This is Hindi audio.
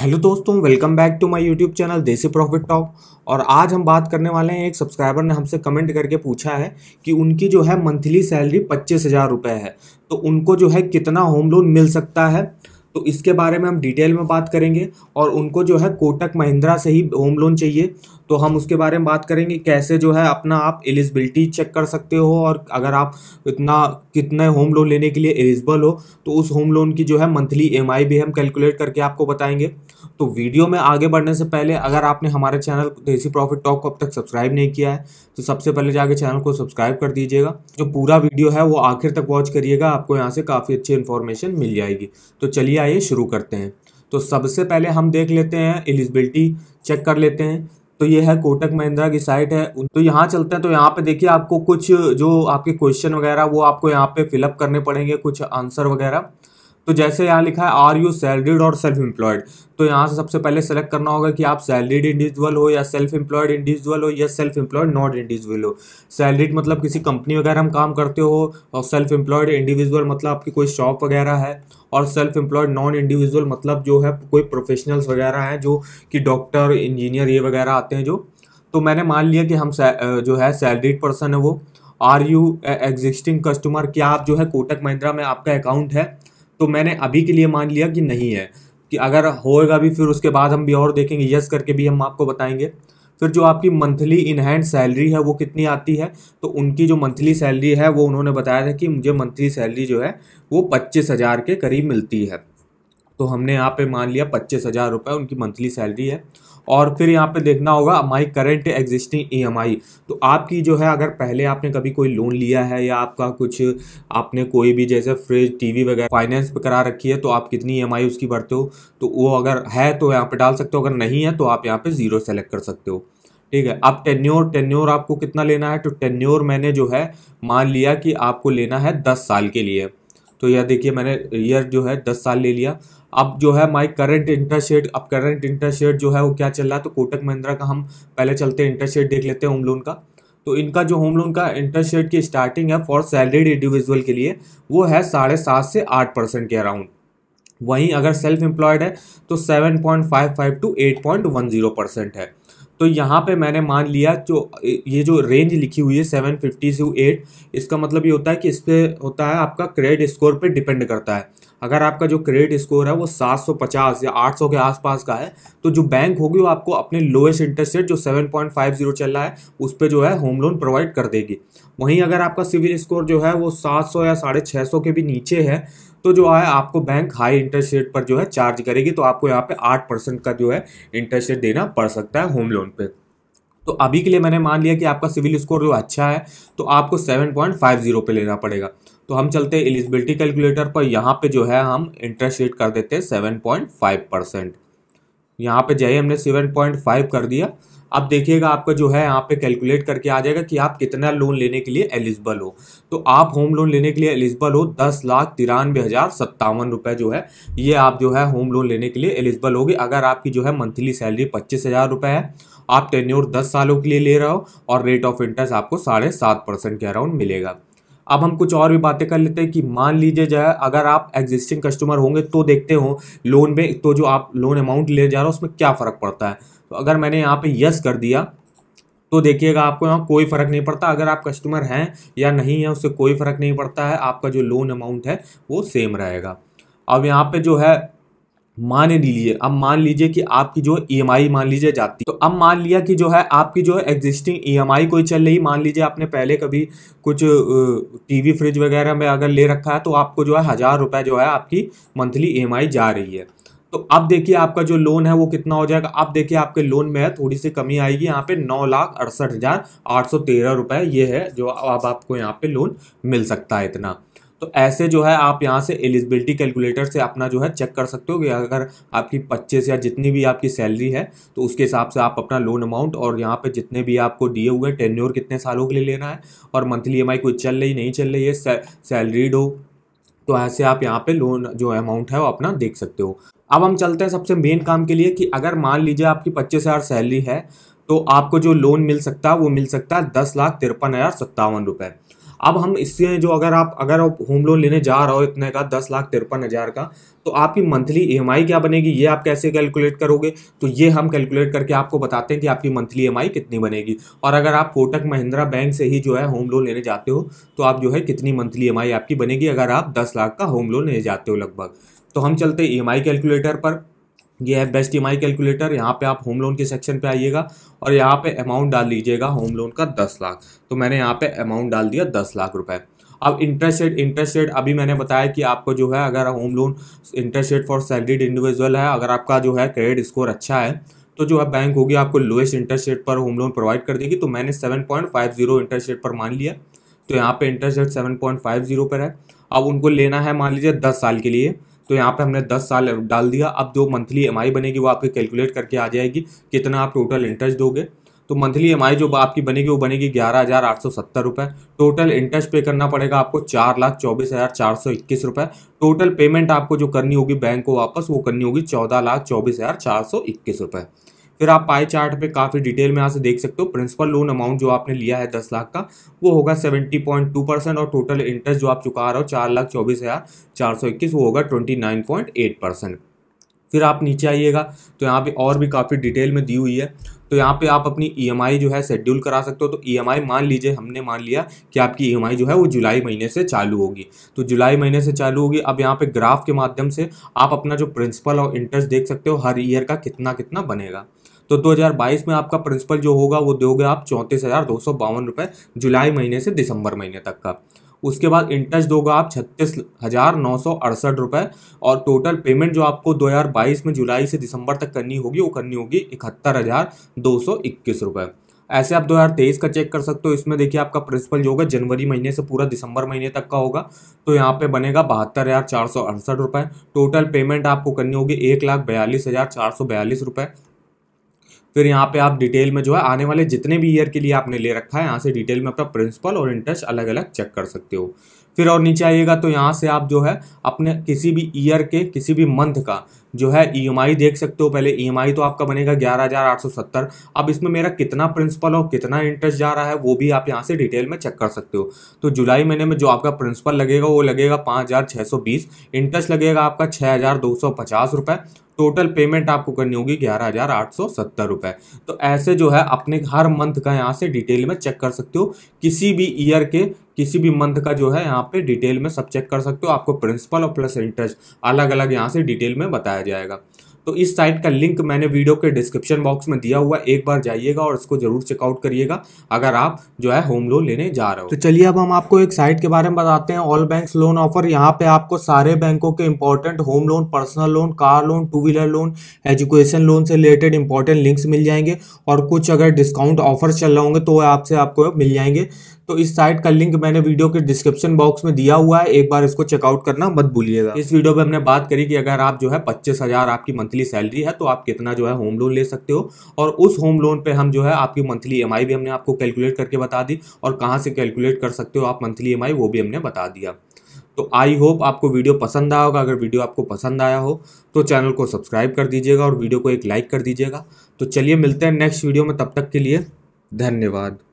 हेलो दोस्तों welcome back to my YouTube channel Desi profit talk और आज हम बात करने वाले हैं एक सब्सक्राइबर ने हमसे कमेंट करके पूछा है कि उनकी जो है मंथली सैलरी पच्चीस हज़ार रुपये है तो उनको जो है कितना होम लोन मिल सकता है तो इसके बारे में हम डिटेल में बात करेंगे और उनको जो है कोटक महिंद्रा से ही होम लोन चाहिए तो हम उसके बारे में बात करेंगे कैसे जो है अपना आप एलिजिबिलिटी चेक कर सकते हो और अगर आप इतना कितने होम लोन लेने के लिए एलिजिबल हो तो उस होम लोन की जो है मंथली एम भी हम कैलकुलेट करके आपको बताएंगे तो वीडियो में आगे बढ़ने से पहले अगर आपने हमारे चैनल देसी प्रॉफिट टॉक को अब तक सब्सक्राइब नहीं किया है तो सबसे पहले जाके चैनल को सब्सक्राइब कर दीजिएगा जो पूरा वीडियो है वो आखिर तक वॉच करिएगा आपको यहाँ से काफ़ी अच्छी इन्फॉर्मेशन मिल जाएगी तो चलिए आइए शुरू करते हैं तो सबसे पहले हम देख लेते हैं एलिजिबिलिटी चेक कर लेते हैं तो ये है कोटक महिंद्रा की साइट है तो यहाँ चलते हैं तो यहाँ पे देखिए आपको कुछ जो आपके क्वेश्चन वगैरह वो आपको यहाँ पे फिलअप करने पड़ेंगे कुछ आंसर वगैरह तो जैसे यहाँ लिखा है आर यू सैलरीड और सेल्फ एम्प्लॉयड तो यहाँ से सबसे पहले सेलेक्ट करना होगा कि आप सैलरीड इंडिविजुअल हो या सेल्फ एम्प्लॉयड इंडिविजुअल हो या सेल्फ एम्प्लॉयड नॉट इंडिविजुअल हो सैलरीड मतलब किसी कंपनी वगैरह हम काम करते हो और सेल्फ एम्प्लॉयड इंडिविजुअल मतलब आपकी कोई शॉप वगैरह है और सेल्फ एम्प्लॉयड नॉन इंडिविजुअल मतलब जो है कोई प्रोफेशनल्स वगैरह हैं जो कि डॉक्टर इंजीनियर ये वगैरह आते हैं जो तो मैंने मान लिया कि हम जो है सैलरीड पर्सन है वो आर यू एग्जिस्टिंग कस्टमर क्या आप जो है कोटक महिंद्रा में आपका अकाउंट है तो मैंने अभी के लिए मान लिया कि नहीं है कि अगर होएगा भी फिर उसके बाद हम भी और देखेंगे यस करके भी हम आपको बताएंगे फिर जो आपकी मंथली इन हैंड सैलरी है वो कितनी आती है तो उनकी जो मंथली सैलरी है वो उन्होंने बताया था कि मुझे मंथली सैलरी जो है वो पच्चीस हज़ार के करीब मिलती है तो हमने यहाँ पे मान लिया पच्चीस हज़ार रुपये उनकी मंथली सैलरी है और फिर यहाँ पे देखना होगा माई करेंट एग्जिस्टिंग ईएमआई तो आपकी जो है अगर पहले आपने कभी कोई लोन लिया है या आपका कुछ आपने कोई भी जैसे फ्रिज टीवी वगैरह फाइनेंस पर करा रखी है तो आप कितनी ई e उसकी भरते हो तो वो अगर है तो यहाँ पर डाल सकते हो अगर नहीं है तो आप यहाँ पर ज़ीरो सेलेक्ट कर सकते हो ठीक है अब टेन्योर टेन्योर आपको कितना लेना है तो टेन्योर मैंने जो है मान लिया कि आपको लेना है दस साल के लिए तो यह देखिए मैंने ईयर जो है दस साल ले लिया अब जो है माई करंट इंटरेस्ट रेट अब करंट इंटरेस्ट रेट जो है वो क्या चल रहा है तो कोटक महिंद्रा का हम पहले चलते हैं इंटरेस्ट रेट देख लेते हैं होम लोन का तो इनका जो होम लोन का इंटरेस्ट रेट की स्टार्टिंग है फॉर सैलरीड इंडिविजुअल के लिए वो है साढ़े सात से आठ परसेंट के अराउंड वहीं अगर सेल्फ एम्प्लॉयड है तो seven point five five to eight point one zero percent है तो यहाँ पे मैंने मान लिया जो ये जो रेंज लिखी हुई है सेवन फिफ्टी टू एट इसका मतलब ये होता है कि इस पर होता है आपका क्रेडिट स्कोर पे डिपेंड करता है अगर आपका जो क्रेडिट स्कोर है वो सात सौ पचास या आठ सौ के आसपास का है तो जो बैंक होगी वो आपको अपने लोएस्ट इंटरेस्ट रेट जो सेवन पॉइंट फाइव जीरो चल रहा है उस पर जो है होम लोन प्रोवाइड कर देगी वहीं अगर आपका सिविल स्कोर जो है वो सात सौ या साढ़े छः सौ के भी नीचे है तो जो है आपको बैंक हाई इंटरेस्ट रेट पर जो है चार्ज करेगी तो आपको यहाँ पे आठ परसेंट का जो है इंटरेस्ट रेट देना पड़ सकता है होम लोन पे तो अभी के लिए मैंने मान लिया कि आपका सिविल स्कोर जो अच्छा है तो आपको सेवन पॉइंट फाइव जीरो पे लेना पड़ेगा तो हम चलते हैं एलिजिबिलिटी कैलकुलेटर पर यहाँ पे जो है हम इंटरेस्ट रेट कर देते हैं सेवन पॉइंट फाइव परसेंट यहाँ पे जाइए हमने सेवन पॉइंट फाइव कर दिया अब देखिएगा आपका जो है यहाँ पे कैलकुलेट करके आ जाएगा कि आप कितना लोन लेने के लिए एलिजिबल हो तो आप होम लोन लेने के लिए एलिजिबल हो दस लाख तिरानवे हज़ार सत्तावन रुपये जो है ये आप जो है होम लोन लेने के लिए एलिजिबल होगी अगर आपकी जो है मंथली सैलरी पच्चीस हज़ार रुपये है आप टेन्योर दस सालों के लिए ले रहे हो और रेट ऑफ इंटरेस्ट आपको साढ़े सात परसेंट के अराउंड मिलेगा अब हम कुछ और भी बातें कर लेते हैं कि मान लीजिए जो है अगर आप एग्जिस्टिंग कस्टमर होंगे तो देखते हो लोन में तो जो आप लोन अमाउंट ले जा रहे हो उसमें क्या फ़र्क पड़ता है तो अगर मैंने यहाँ पे यस कर दिया तो देखिएगा आपको यहाँ कोई फ़र्क नहीं पड़ता अगर आप कस्टमर हैं या नहीं हैं उससे कोई फ़र्क नहीं पड़ता है आपका जो लोन अमाउंट है वो सेम रहेगा अब यहाँ पे जो है मान लीजिए अब मान लीजिए कि आपकी जो ई e मान लीजिए जाती तो अब मान लिया कि जो है आपकी जो है एग्जिस्टिंग ई कोई चल रही मान लीजिए आपने पहले कभी कुछ टीवी फ्रिज वगैरह में अगर ले रखा है तो आपको जो है हज़ार रुपये जो है आपकी मंथली ई e जा रही है तो अब देखिए आपका जो लोन है वो कितना हो जाएगा अब देखिए आपके लोन में है थोड़ी सी कमी आएगी यहाँ पे नौ लाख अड़सठ हज़ार आठ सौ तेरह रुपये ये है जो अब आपको यहाँ पे लोन मिल सकता है इतना तो ऐसे जो है आप यहाँ से एलिजिबिलिटी कैलकुलेटर से अपना जो है चेक कर सकते हो कि अगर आपकी पच्चीस या जितनी भी आपकी सैलरी है तो उसके हिसाब से आप अपना लोन अमाउंट और यहाँ पर जितने भी आपको दिए हुए हैं टेन्योर कितने सालों के लिए लेना है और मंथली ई कोई चल रही नहीं चल रही है सैलरीड हो तो ऐसे आप यहाँ पे लोन जो अमाउंट है वो अपना देख सकते हो अब हम चलते हैं सबसे मेन काम के लिए कि अगर मान लीजिए आपकी पच्चीस हज़ार सैलरी है तो आपको जो लोन मिल सकता है वो मिल सकता है दस लाख तिरपन हज़ार सत्तावन रुपये अब हम इससे जो अगर आप अगर आप होम लोन लेने जा रहे हो इतने का दस लाख तिरपन हज़ार का तो आपकी मंथली ई e क्या बनेगी ये आप कैसे कैलकुलेट करोगे तो ये हम कैलकुलेट करके आपको बताते हैं कि आपकी मंथली ई e कितनी बनेगी और अगर आप कोटक महिंद्रा बैंक से ही जो है होम लोन लेने जाते हो तो आप जो है कितनी मंथली ई e आपकी बनेगी अगर आप दस लाख का होम लोन लेने जाते हो लगभग तो हम चलते ई एम आई कैलकुलेटर पर ये है बेस्ट ई कैलकुलेटर यहाँ पे आप होम लोन के सेक्शन पे आइएगा और यहाँ पे अमाउंट डाल लीजिएगा होम लोन का दस लाख तो मैंने यहाँ पे अमाउंट डाल दिया दस लाख रुपए अब इंटरेस्ट रेट इंटरेस्ट रेट अभी मैंने बताया कि आपको जो है अगर home loan interest rate for salaried individual है अगर आपका जो है क्रेडिट स्कोर अच्छा है तो जो है बैंक होगी आपको लोएस्ट इंटरेस्ट रेट पर होम लोन प्रोवाइड कर देगी तो मैंने seven point five zero interest rate पर मान लिया तो यहाँ पे interest rate seven point five zero पर है अब उनको लेना है मान लीजिए दस साल के लिए तो यहाँ पे हमने दस साल डाल दिया अब जो मंथली एम बनेगी वो आपके कैलकुलेट करके आ जाएगी कितना आप टोटल इंटरेस्ट दोगे तो मंथली एम जो आपकी बनेगी वो बनेगी ग्यारह हज़ार आठ सौ सत्तर रुपये टोटल इंटरेस्ट पे करना पड़ेगा आपको चार लाख चौबीस हज़ार चार सौ इक्कीस रुपये टोटल पेमेंट आपको जो करनी होगी बैंक को वापस वो करनी होगी चौदह लाख चौबीस हज़ार चार सौ इक्कीस रुपये फिर आप पाई चार्ट पे काफ़ी डिटेल में यहाँ से देख सकते हो प्रिंसिपल लोन अमाउंट जो आपने लिया है दस लाख का वो होगा सेवेंटी पॉइंट टू परसेंट और टोटल इंटरेस्ट जो आप चुका रहे हो चार लाख चौबीस हज़ार चार सौ इक्कीस वो होगा twenty nine point eight percent फिर आप नीचे आइएगा तो यहाँ पे और भी काफ़ी डिटेल में दी हुई है तो यहाँ पे आप अपनी ईएमआई e जो है शेड्यूल करा सकते हो तो ईएमआई e मान लीजिए हमने मान लिया कि आपकी ईएमआई e जो है वो जुलाई महीने से चालू होगी तो जुलाई महीने से चालू होगी अब यहाँ पे ग्राफ के माध्यम से आप अपना जो प्रिंसिपल और इंटरेस्ट देख सकते हो हर ईयर का कितना कितना बनेगा तो 2022 में आपका प्रिंसिपल जो होगा वो दोगे आप चौंतीस हज़ार दो सौ बावन रुपए जुलाई महीने से दिसंबर महीने तक का उसके बाद इंटरेस्ट दोगे आप छत्तीस हज़ार नौ सौ अड़सठ रुपए और टोटल पेमेंट जो आपको 2022 में जुलाई से दिसंबर तक करनी होगी वो करनी होगी इकहत्तर हज़ार दो सौ इक्कीस रुपए ऐसे आप 2023 का चेक कर सकते हो इसमें देखिए आपका प्रिंसिपल जो होगा जनवरी महीने से पूरा दिसंबर महीने तक का होगा तो यहाँ पे बनेगा बहत्तर हज़ार चार सौ अड़सठ रुपये टोटल पेमेंट आपको करनी होगी एक लाख बयालीस हज़ार चार सौ बयालीस रुपये फिर यहाँ पे आप डिटेल में जो है आने वाले जितने भी ईयर के लिए आपने ले रखा है यहाँ से डिटेल में अपना प्रिंसिपल और इंटरेस्ट अलग अलग चेक कर सकते हो फिर और नीचे आइएगा तो यहाँ से आप जो है अपने किसी भी ईयर के किसी भी मंथ का जो है ई e देख सकते हो पहले ई e तो आपका बनेगा ग्यारह अब इसमें मेरा कितना प्रिंसिपल और कितना इंटरेस्ट जा रहा है वो भी आप यहाँ से डिटेल में चेक कर सकते हो तो जुलाई महीने में जो आपका प्रिंसिपल लगेगा वो लगेगा पाँच इंटरेस्ट लगेगा आपका छः रुपए टोटल पेमेंट आपको करनी होगी ग्यारह हज़ार आठ सौ सत्तर रुपये तो ऐसे जो है अपने हर मंथ का यहाँ से डिटेल में चेक कर सकते हो किसी भी ईयर के किसी भी मंथ का जो है यहाँ पे डिटेल में सब चेक कर सकते हो आपको प्रिंसिपल और प्लस इंटरेस्ट अलग अलग यहाँ से डिटेल में बताया जाएगा तो इस साइट का लिंक मैंने वीडियो के डिस्क्रिप्शन बॉक्स में दिया हुआ एक बार जाइएगा और इसको जरूर चेकआउट करिएगा अगर आप जो है होम लोन लेने जा रहे हो तो चलिए अब हम आपको एक साइट के बारे में बताते हैं ऑल बैंक लोन ऑफर यहाँ पे आपको सारे बैंकों के important home loan personal loan car loan two wheeler loan education loan से रिलेटेड इंपॉर्टेंट लिंक्स मिल जाएंगे और कुछ अगर डिस्काउंट ऑफर चल रहे होंगे तो आपसे आपको मिल जाएंगे तो इस साइट का लिंक मैंने वीडियो के डिस्क्रिप्शन बॉक्स में दिया हुआ है एक बार इसको चेकआउट करना मत भूलिएगा इस वीडियो में हमने बात करी कि अगर आप जो है पच्चीस हजार आपकी मंथली मंथली सैलरी है तो आप कितना जो है होम लोन ले सकते हो और उस होम लोन पे हम जो है आपकी मंथली ई e भी हमने आपको कैलकुलेट करके बता दी और कहाँ से कैलकुलेट कर सकते हो आप मंथली ई e वो भी हमने बता दिया तो आई होप आपको वीडियो पसंद आया होगा अगर वीडियो आपको पसंद आया हो तो चैनल को सब्सक्राइब कर दीजिएगा और वीडियो को एक लाइक कर दीजिएगा तो चलिए मिलते हैं नेक्स्ट वीडियो में तब तक के लिए धन्यवाद